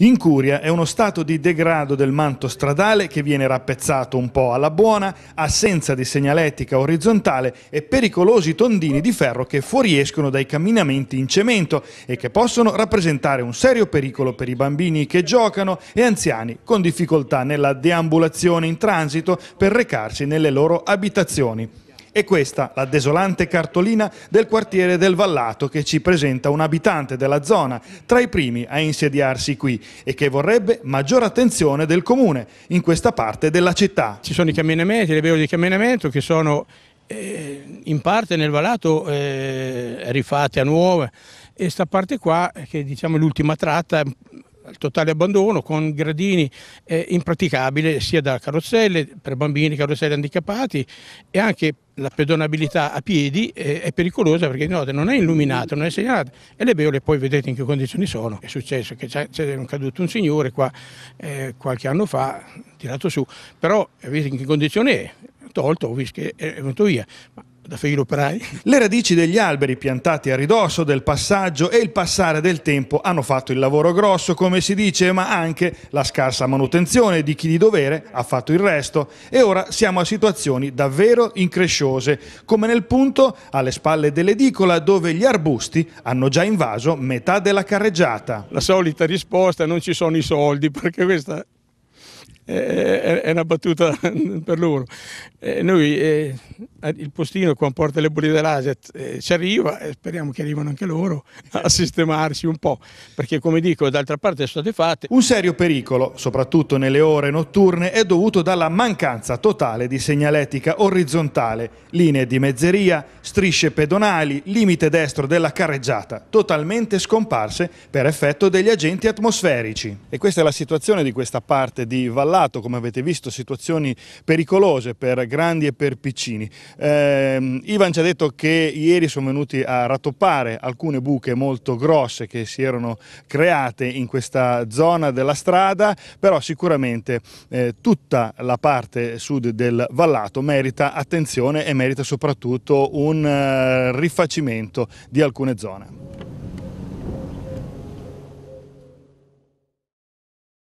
Incuria è uno stato di degrado del manto stradale che viene rappezzato un po' alla buona, assenza di segnaletica orizzontale e pericolosi tondini di ferro che fuoriescono dai camminamenti in cemento e che possono rappresentare un serio pericolo per i bambini che giocano e anziani con difficoltà nella deambulazione in transito per recarsi nelle loro abitazioni. E questa la desolante cartolina del quartiere del Vallato che ci presenta un abitante della zona, tra i primi a insediarsi qui e che vorrebbe maggiore attenzione del comune in questa parte della città. Ci sono i camminamenti, le vele di camminamento che sono eh, in parte nel Vallato eh, rifatte a nuove e questa parte qua che diciamo l'ultima tratta totale abbandono con gradini eh, impraticabili sia da carrozzelle per bambini, carrozzelle handicappati e anche la pedonabilità a piedi è, eh, è pericolosa perché di notte non è illuminata, non è segnalata e le beole poi vedete in che condizioni sono. È successo che c'è caduto un signore qua eh, qualche anno fa, tirato su, però avete eh, in che condizione è? Tolto, ho visto che è venuto via. Ma da filo operai. Le radici degli alberi piantati a ridosso del passaggio e il passare del tempo hanno fatto il lavoro grosso, come si dice, ma anche la scarsa manutenzione di chi di dovere ha fatto il resto e ora siamo a situazioni davvero incresciose, come nel punto alle spalle dell'edicola dove gli arbusti hanno già invaso metà della carreggiata. La solita risposta è non ci sono i soldi perché questa eh, eh, è una battuta per loro. Eh, noi il postino comporta le bolle dell'Aset, ci arriva e speriamo che arrivano anche loro a sistemarsi un po', perché come dico d'altra parte sono state fatte. Un serio pericolo, soprattutto nelle ore notturne, è dovuto dalla mancanza totale di segnaletica orizzontale, linee di mezzeria, strisce pedonali, limite destro della carreggiata, totalmente scomparse per effetto degli agenti atmosferici. E questa è la situazione di questa parte di Vallata segnalato, come avete visto, situazioni pericolose per grandi e per piccini. Eh, Ivan ci ha detto che ieri sono venuti a rattoppare alcune buche molto grosse che si erano create in questa zona della strada, però sicuramente eh, tutta la parte sud del vallato merita attenzione e merita soprattutto un eh, rifacimento di alcune zone.